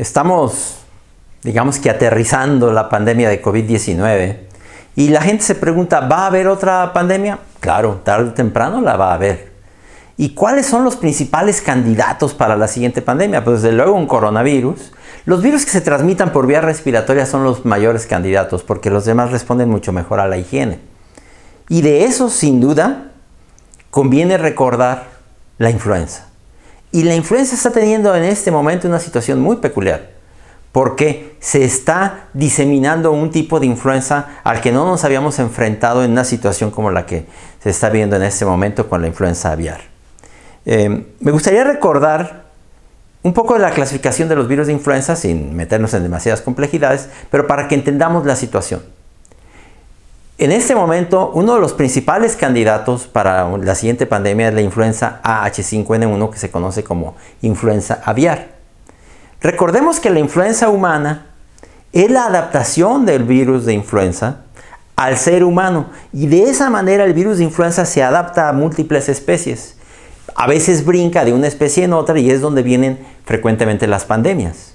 Estamos, digamos que aterrizando la pandemia de COVID-19 y la gente se pregunta, ¿va a haber otra pandemia? Claro, tarde o temprano la va a haber. ¿Y cuáles son los principales candidatos para la siguiente pandemia? Pues desde luego un coronavirus. Los virus que se transmitan por vía respiratoria son los mayores candidatos porque los demás responden mucho mejor a la higiene. Y de eso, sin duda, conviene recordar la influenza. Y la influenza está teniendo en este momento una situación muy peculiar, porque se está diseminando un tipo de influenza al que no nos habíamos enfrentado en una situación como la que se está viendo en este momento con la influenza aviar. Em, me gustaría recordar un poco de la clasificación de los virus de influenza sin meternos en demasiadas complejidades, pero para que entendamos la situación. En este momento, uno de los principales candidatos para la siguiente pandemia es la influenza AH5N1 que se conoce como influenza aviar. Recordemos que la influenza humana es la adaptación del virus de influenza al ser humano y de esa manera el virus de influenza se adapta a múltiples especies. A veces brinca de una especie en otra y es donde vienen frecuentemente las pandemias.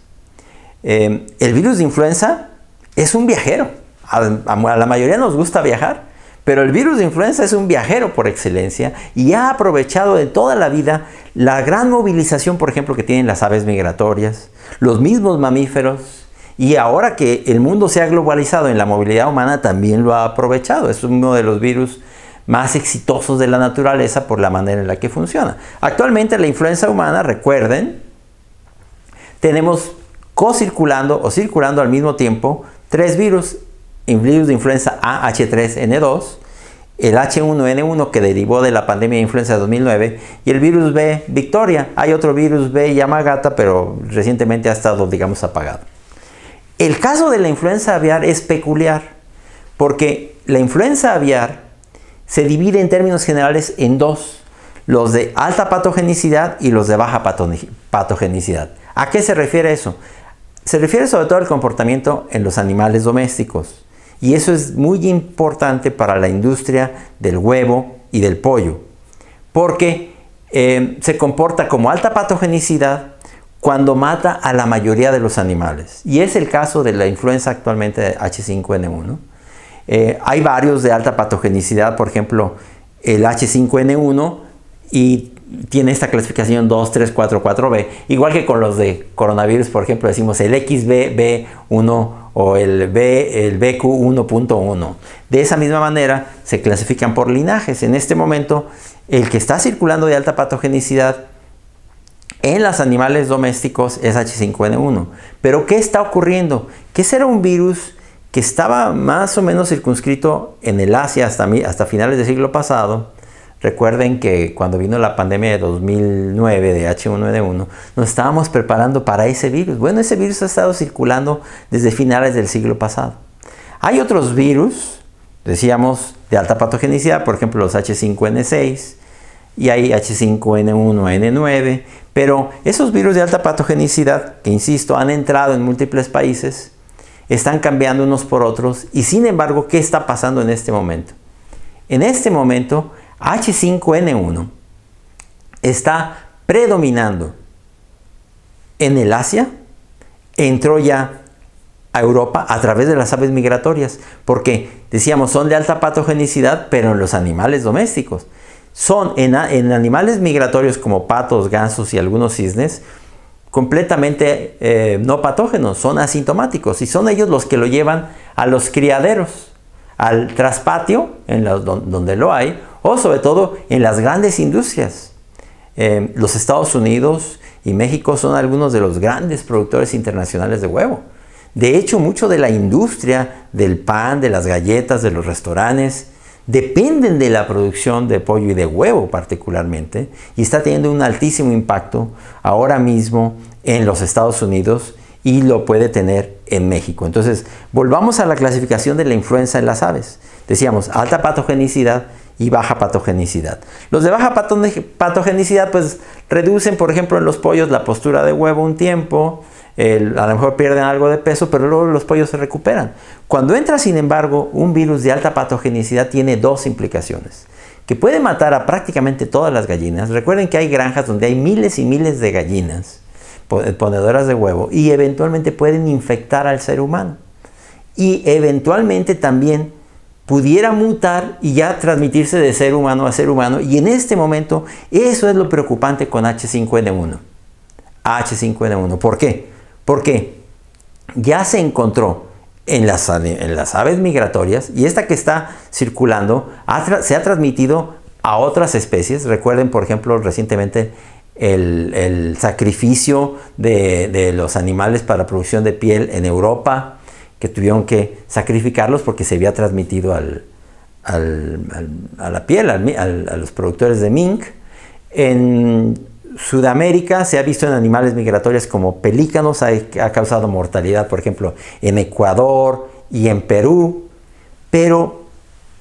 Eh, el virus de influenza es un viajero a, la mayoría nos gusta viajar, pero el virus de influenza es un viajero por excelencia y ha aprovechado de toda la vida la gran movilización, por ejemplo, que tienen las aves migratorias, los mismos mamíferos, y ahora que el mundo se ha globalizado en la movilidad humana, también lo ha aprovechado. Es uno de los virus más exitosos de la naturaleza por la manera en la que funciona. Actualmente la influenza humana, recuerden, tenemos co-circulando o circulando al mismo tiempo tres virus, el virus de influenza h 3 n 2 el H1N1 que derivó de la pandemia de influenza 2009 y el virus B Victoria. Hay otro virus B Yamagata, pero recientemente ha estado, digamos, apagado. El caso de la influenza aviar es peculiar, porque la influenza aviar se divide en términos generales en dos, los de alta patogenicidad y los de baja patogenicidad. ¿A qué se refiere eso? Se refiere sobre todo al comportamiento en los animales domésticos. Y eso es muy importante para la industria del huevo y del pollo, porque eh, se comporta como alta patogenicidad cuando mata a la mayoría de los animales. Y es el caso de la influenza actualmente de H5N1. Eh, hay varios de alta patogenicidad, por ejemplo, el H5N1 y tiene esta clasificación 2, 3, 4, 4, b igual que con los de coronavirus, por ejemplo, decimos el XBB1 o el, el BQ 1.1. De esa misma manera se clasifican por linajes. En este momento, el que está circulando de alta patogenicidad en los animales domésticos es H5N1. Pero ¿qué está ocurriendo? Que ese era un virus que estaba más o menos circunscrito en el Asia hasta finales del siglo pasado Recuerden que cuando vino la pandemia de 2009 de H1N1, nos estábamos preparando para ese virus. Bueno, ese virus ha estado circulando desde finales del siglo pasado. Hay otros virus, decíamos, de alta patogenicidad, por ejemplo los H5N6 y hay H5N1, N9, pero esos virus de alta patogenicidad, que insisto, han entrado en múltiples países, están cambiando unos por otros y sin embargo, ¿qué está pasando en este momento? En este momento H5N1 está predominando en el Asia, entró ya a Europa a través de las aves migratorias, porque decíamos son de alta patogenicidad, pero en los animales domésticos. Son en, animales migratorios como patos, gansos y algunos cisnes, completamente eh, no patógenos, son asintomáticos y son ellos los que lo llevan a los criaderos, al traspatio, en donde lo hay, o sobre todo en las grandes industrias. Em, los Estados Unidos y México son algunos de los grandes productores internacionales de huevo. De hecho, mucho de la industria del pan, de las galletas, de los restaurantes, dependen de la producción de pollo y de huevo particularmente, y está teniendo un altísimo impacto ahora mismo en los Estados Unidos y lo puede tener en México. Entonces, volvamos a la clasificación de la influenza en las aves. Decíamos, alta patogenicidad, y baja patogenicidad. Los de baja patogenicidad pues reducen, por ejemplo, en los pollos la postura de huevo un tiempo, a lo mejor pierden algo de peso, pero luego los pollos se recuperan. Cuando entra, sin embargo, un virus de alta patogenicidad tiene dos implicaciones, que puede matar a prácticamente todas las gallinas. Recuerden que hay granjas donde hay miles y miles de gallinas ponedoras de huevo y eventualmente pueden infectar al ser humano. Y eventualmente también pudiera mutar y ya transmitirse de ser humano a ser humano. Y en este momento eso es lo preocupante con H5N1. H5N1. ¿Por qué? Porque ya se encontró en las, aves migratorias y esta que está circulando se ha transmitido a otras especies. Recuerden, por ejemplo, recientemente el, sacrificio de, de los animales para producción de piel en Europa que tuvieron que sacrificarlos porque se había transmitido a la piel, a los productores de mink. En Sudamérica se ha visto en animales migratorios como pelícanos, ha, ha causado mortalidad, por ejemplo, en Ecuador y en Perú, pero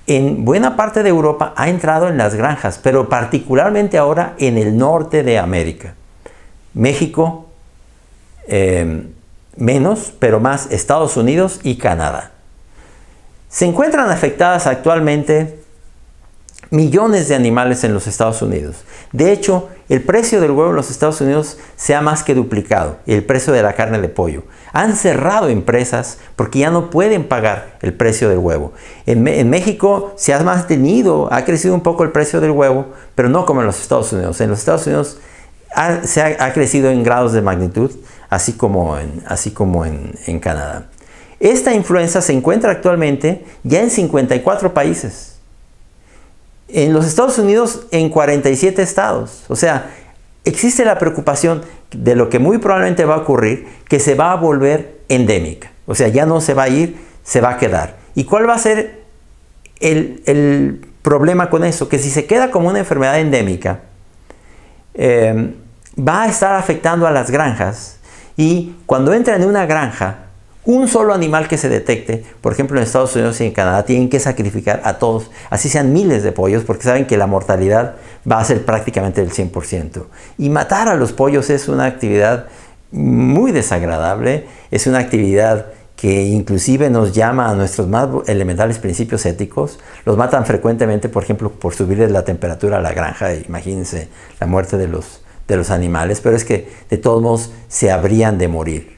en buena parte de Europa ha entrado en las granjas, pero particularmente ahora en el norte de América. México, eh, menos, pero más Estados Unidos y Canadá. Se encuentran afectadas actualmente millones de animales en los Estados Unidos. De hecho, el precio del huevo en los Estados Unidos se ha más que duplicado, y el precio de la carne de pollo. Han cerrado empresas porque ya no pueden pagar el precio del huevo. En, México se ha mantenido, ha crecido un poco el precio del huevo, pero no como en los Estados Unidos. En los Estados Unidos se ha crecido en grados de magnitud así como en, así como en, Canadá. Esta influenza se encuentra actualmente ya en 54 países. En los Estados Unidos en 47 estados. O sea, existe la preocupación de lo que muy probablemente va a ocurrir, que se va a volver endémica. O sea, ya no se va a ir, se va a quedar. ¿Y cuál va a ser el, problema con eso? Que si se queda como una enfermedad endémica, eh, va a estar afectando a las granjas y cuando entran en una granja, un solo animal que se detecte, por ejemplo en Estados Unidos y en Canadá, tienen que sacrificar a todos, así sean miles de pollos, porque saben que la mortalidad va a ser prácticamente del 100%. Y matar a los pollos es una actividad muy desagradable, es una actividad que inclusive nos llama a nuestros más elementales principios éticos. Los matan frecuentemente, por ejemplo, por subirles la temperatura a la granja. Imagínense la muerte de los de los animales, pero es que de todos modos se habrían de morir.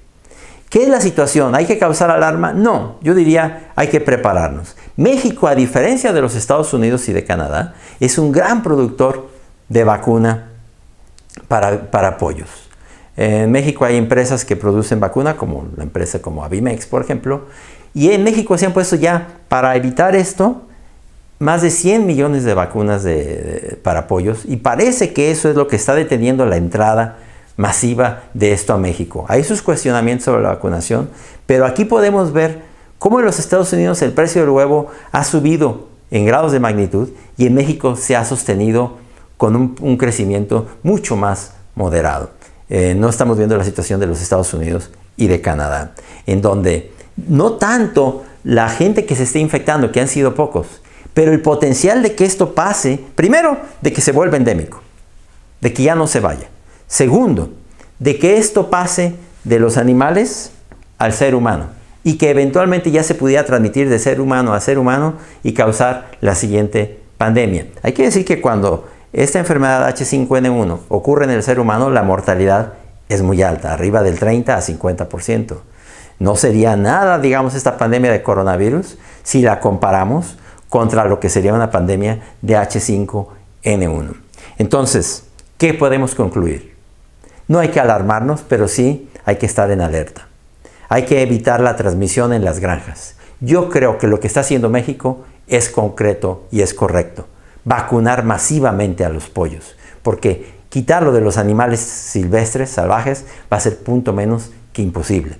¿Qué es la situación? ¿Hay que causar alarma? No, yo diría hay que prepararnos. México, a diferencia de los Estados Unidos y de Canadá, es un gran productor de vacuna para, para pollos. En México hay empresas que producen vacuna, como la empresa como Avimex, por ejemplo, y en México se han puesto ya, para evitar esto, más de 100 millones de vacunas para pollos y parece que eso es lo que está deteniendo la entrada masiva de esto a México. Hay sus cuestionamientos sobre la vacunación, pero aquí podemos ver cómo en los Estados Unidos el precio del huevo ha subido en grados de magnitud y en México se ha sostenido con un, crecimiento mucho más moderado. Eh, no estamos viendo la situación de los Estados Unidos y de Canadá, en donde no tanto la gente que se está infectando, que han sido pocos, pero el potencial de que esto pase, primero, de que se vuelva endémico, de que ya no se vaya. Segundo, de que esto pase de los animales al ser humano y que eventualmente ya se pudiera transmitir de ser humano a ser humano y causar la siguiente pandemia. Hay que decir que cuando esta enfermedad H5N1 ocurre en el ser humano, la mortalidad es muy alta, arriba del 30 a 50%. No sería nada, digamos, esta pandemia de coronavirus si la comparamos contra lo que sería una pandemia de H5N1. Entonces, ¿qué podemos concluir? No hay que alarmarnos, pero sí hay que estar en alerta. Hay que evitar la transmisión en las granjas. Yo creo que lo que está haciendo México es concreto y es correcto. Vacunar masivamente a los pollos, porque quitarlo de los animales silvestres, salvajes, va a ser punto menos que imposible.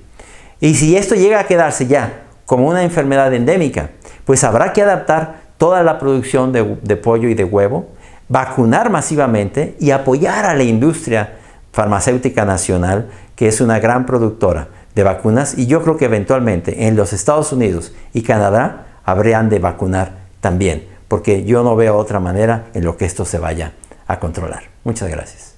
Y si esto llega a quedarse ya como una enfermedad endémica, pues habrá que adaptar toda la producción de, pollo y de huevo, vacunar masivamente y apoyar a la industria farmacéutica nacional, que es una gran productora de vacunas, y yo creo que eventualmente en los Estados Unidos y Canadá habrían de vacunar también, porque yo no veo otra manera en lo que esto se vaya a controlar. Muchas gracias.